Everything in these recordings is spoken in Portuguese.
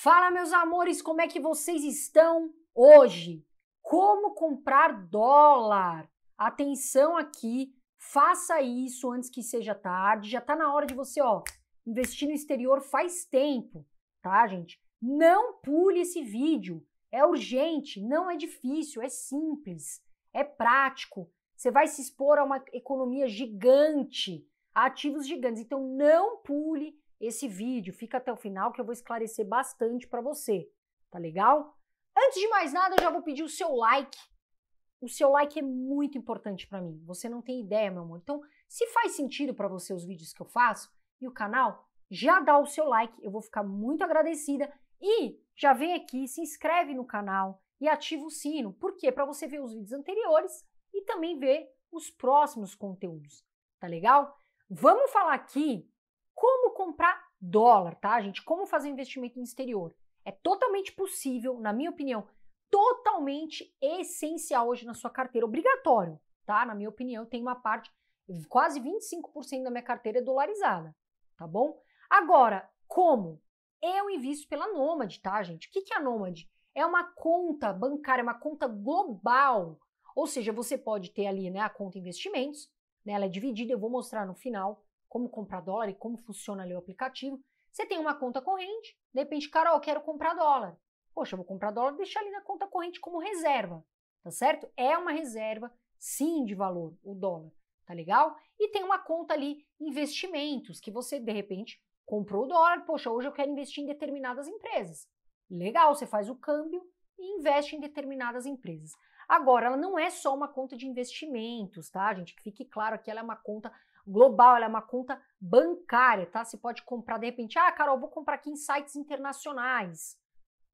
Fala, meus amores, como é que vocês estão hoje? Como comprar dólar? Atenção aqui, faça isso antes que seja tarde. Já está na hora de você, ó, investir no exterior faz tempo, tá, gente? Não pule esse vídeo. É urgente, não é difícil, é simples, é prático. Você vai se expor a uma economia gigante, a ativos gigantes. Então não pule esse vídeo, fica até o final que eu vou esclarecer bastante para você, tá legal? Antes de mais nada, eu já vou pedir o seu like. O seu like é muito importante para mim. Você não tem ideia, meu amor. Então, se faz sentido para você os vídeos que eu faço e o canal, já dá o seu like, eu vou ficar muito agradecida e já vem aqui, se inscreve no canal e ativa o sino, porque para você ver os vídeos anteriores e também ver os próximos conteúdos, tá legal? Vamos falar aqui como comprar dólar, tá, gente? Como fazer investimento no exterior. É totalmente possível, na minha opinião, totalmente essencial hoje na sua carteira, obrigatório, tá? Na minha opinião, tem uma parte, quase 25% da minha carteira é dolarizada, tá bom? Agora, como? Eu invisto pela Nômade, tá, gente? O que é a Nômade? É uma conta bancária, uma conta global. Ou seja, você pode ter ali né, a conta investimentos, né, ela é dividida, eu vou mostrar no final como comprar dólar e como funciona ali o aplicativo. Você tem uma conta corrente, de repente, Carol, eu quero comprar dólar. Poxa, eu vou comprar dólar e deixar ali na conta corrente como reserva, tá certo? É uma reserva, sim, de valor, o dólar, tá legal? E tem uma conta ali, investimentos, que você, de repente, comprou o dólar, poxa, hoje eu quero investir em determinadas empresas. Legal, você faz o câmbio e investe em determinadas empresas. Agora, ela não é só uma conta de investimentos, tá, gente? Fique claro que ela é uma conta global, ela é uma conta bancária, tá? Você pode comprar de repente, ah, Carol, vou comprar aqui em sites internacionais.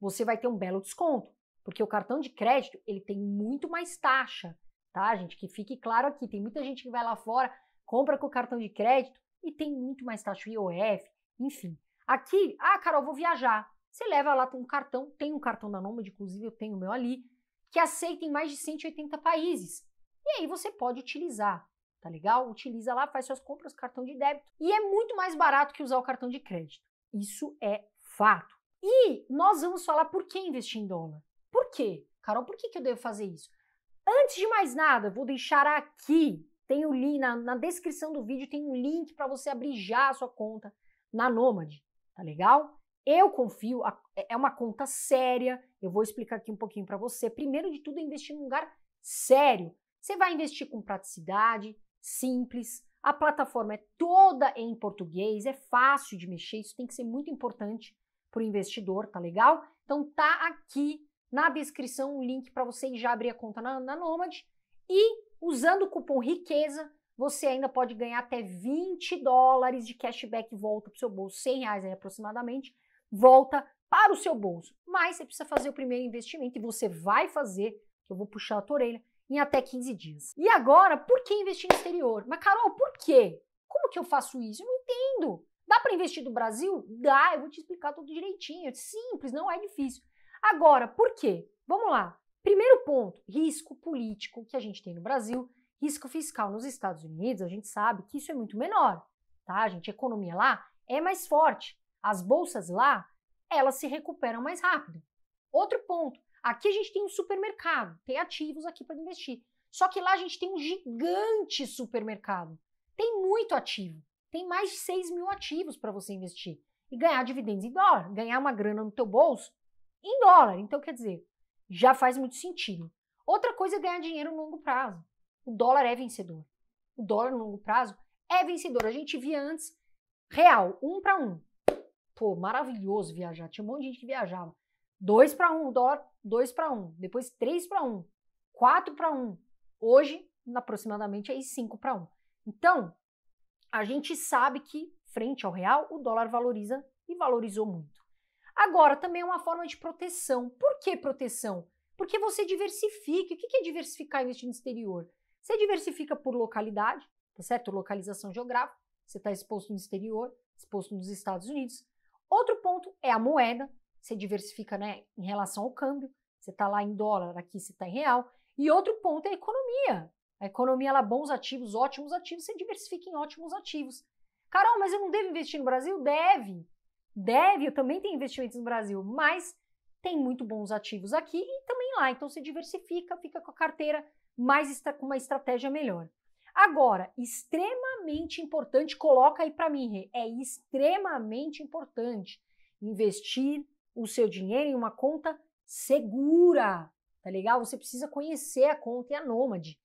Você vai ter um belo desconto, porque o cartão de crédito, ele tem muito mais taxa, tá, gente? Que fique claro aqui, tem muita gente que vai lá fora, compra com o cartão de crédito e tem muito mais taxa IOF, enfim. Aqui, ah, Carol, vou viajar. Você leva lá um cartão, tem um cartão da Nômade, inclusive eu tenho o meu ali, que aceita em mais de 180 países. E aí você pode utilizar tá legal? Utiliza lá, faz suas compras, cartão de débito. E é muito mais barato que usar o cartão de crédito. Isso é fato. E nós vamos falar por que investir em dólar. Por quê? Carol, por que, que eu devo fazer isso? Antes de mais nada, vou deixar aqui, tem o link na, na descrição do vídeo, tem um link para você abrir já a sua conta na Nômade, tá legal? Eu confio, é uma conta séria, eu vou explicar aqui um pouquinho para você. Primeiro de tudo, é investir num lugar sério. Você vai investir com praticidade, simples. A plataforma é toda em português, é fácil de mexer, isso tem que ser muito importante para o investidor, tá legal? Então tá aqui na descrição um link para você já abrir a conta na, na Nomad e usando o cupom riqueza você ainda pode ganhar até 20 dólares de cashback volta para o seu bolso, 100 reais aproximadamente, volta para o seu bolso. Mas você precisa fazer o primeiro investimento e você vai fazer, eu vou puxar a tua orelha, em até 15 dias. E agora, por que investir no exterior? Mas, Carol, por quê? Como que eu faço isso? Eu não entendo. Dá para investir no Brasil? Dá, eu vou te explicar tudo direitinho. É simples, não é difícil. Agora, por quê? Vamos lá. Primeiro ponto: risco político que a gente tem no Brasil, risco fiscal nos Estados Unidos, a gente sabe que isso é muito menor, tá? A gente, a economia lá é mais forte. As bolsas lá, elas se recuperam mais rápido. Outro ponto: Aqui a gente tem um supermercado, tem ativos aqui para investir. Só que lá a gente tem um gigante supermercado. Tem muito ativo. Tem mais de 6 mil ativos para você investir. E ganhar dividendos em dólar, ganhar uma grana no teu bolso em dólar. Então, quer dizer, já faz muito sentido. Outra coisa é ganhar dinheiro no longo prazo. O dólar é vencedor. O dólar no longo prazo é vencedor. A gente via antes real, um para um. Pô, maravilhoso viajar. Tinha um monte de gente que viajava. 2 para 1 dólar, 2 para 1, depois 3 para 1, 4 para 1. Hoje, aproximadamente aí 5 para 1. Então, a gente sabe que frente ao real, o dólar valoriza e valorizou muito. Agora, também é uma forma de proteção. Por que proteção? Porque você diversifica. O que é diversificar investindo no exterior? Você diversifica por localidade, tá certo? Localização geográfica. Você está exposto no exterior, exposto nos Estados Unidos. Outro ponto é a moeda você diversifica né, em relação ao câmbio, você está lá em dólar, aqui você está em real. E outro ponto é a economia. A economia, ela bons ativos, ótimos ativos, você diversifica em ótimos ativos. Carol, mas eu não devo investir no Brasil? Deve. Deve, eu também tenho investimentos no Brasil, mas tem muito bons ativos aqui e também lá. Então você diversifica, fica com a carteira mais com uma estratégia melhor. Agora, extremamente importante, coloca aí para mim, é extremamente importante investir o seu dinheiro em uma conta segura, tá legal? Você precisa conhecer a conta e a Nômade.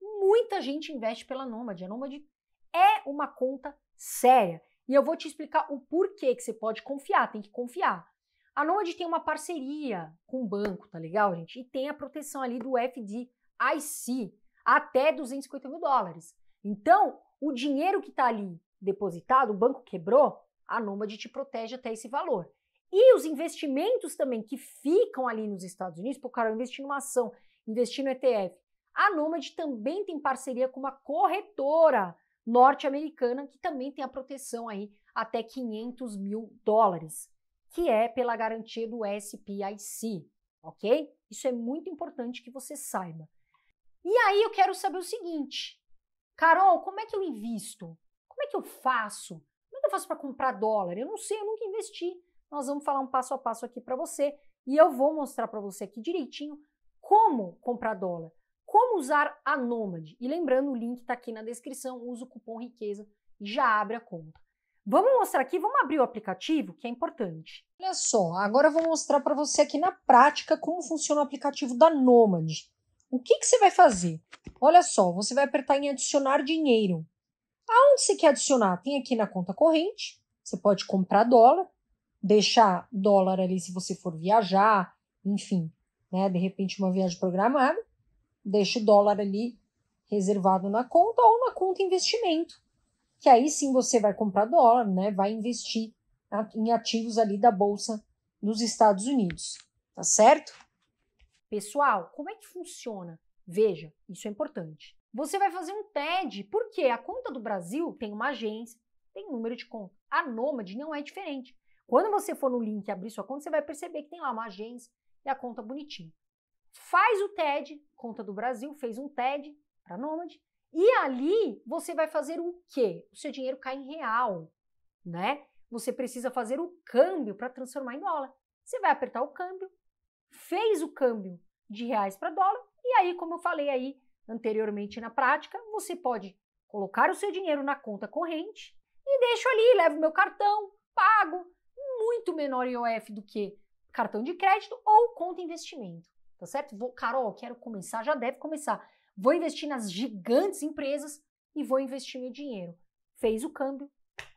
Muita gente investe pela Nômade. A Nômade é uma conta séria. E eu vou te explicar o porquê que você pode confiar, tem que confiar. A Nômade tem uma parceria com o banco, tá legal, gente? E tem a proteção ali do FDIC, até 250 mil dólares. Então, o dinheiro que está ali depositado, o banco quebrou, a Nômade te protege até esse valor. E os investimentos também que ficam ali nos Estados Unidos, por cara, eu investi numa ação, investi no ETF. A Nomad também tem parceria com uma corretora norte-americana que também tem a proteção aí até 500 mil dólares, que é pela garantia do SPIC, ok? Isso é muito importante que você saiba. E aí eu quero saber o seguinte, Carol, como é que eu invisto? Como é que eu faço? Como é que eu faço para comprar dólar? Eu não sei, eu nunca investi nós vamos falar um passo a passo aqui para você e eu vou mostrar para você aqui direitinho como comprar dólar, como usar a Nômade. E lembrando, o link está aqui na descrição, usa o cupom riqueza e já abre a conta. Vamos mostrar aqui, vamos abrir o aplicativo, que é importante. Olha só, agora eu vou mostrar para você aqui na prática como funciona o aplicativo da Nômade. O que, que você vai fazer? Olha só, você vai apertar em adicionar dinheiro. Aonde você quer adicionar? Tem aqui na conta corrente, você pode comprar dólar, deixar dólar ali se você for viajar, enfim, né? De repente uma viagem programada, deixa o dólar ali reservado na conta ou na conta investimento, que aí sim você vai comprar dólar, né? Vai investir em ativos ali da bolsa dos Estados Unidos, tá certo? Pessoal, como é que funciona? Veja, isso é importante. Você vai fazer um TED, porque a conta do Brasil tem uma agência, tem número de conta. A Nômade não é diferente. Quando você for no link e abrir sua conta, você vai perceber que tem lá uma agência e a conta bonitinha. Faz o TED, conta do Brasil, fez um TED para Nômade, e ali você vai fazer o quê? O seu dinheiro cai em real, né? Você precisa fazer o câmbio para transformar em dólar. Você vai apertar o câmbio, fez o câmbio de reais para dólar, e aí, como eu falei aí anteriormente na prática, você pode colocar o seu dinheiro na conta corrente e deixo ali, levo meu cartão, pago, muito menor IOF do que cartão de crédito ou conta investimento, tá certo? Vou, Carol, quero começar, já deve começar. Vou investir nas gigantes empresas e vou investir meu dinheiro. Fez o câmbio,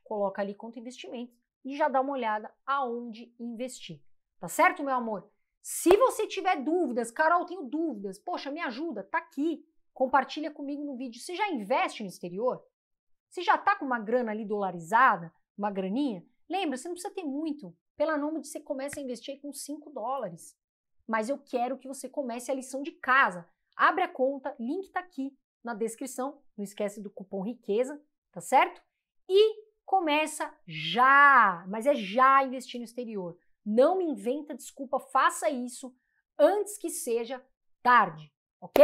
coloca ali conta investimento e já dá uma olhada aonde investir. Tá certo, meu amor? Se você tiver dúvidas, Carol, tenho dúvidas. Poxa, me ajuda, tá aqui. Compartilha comigo no vídeo. Você já investe no exterior? Você já tá com uma grana ali dolarizada, uma graninha? Lembra, você não precisa ter muito. Pela de você começa a investir com 5 dólares. Mas eu quero que você comece a lição de casa. Abre a conta, link está aqui na descrição. Não esquece do cupom riqueza, tá certo? E começa já, mas é já investir no exterior. Não me inventa desculpa, faça isso antes que seja tarde, ok?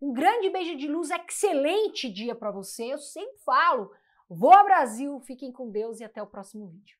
Um grande beijo de luz, excelente dia para você. Eu sempre falo, Vou ao Brasil, fiquem com Deus e até o próximo vídeo.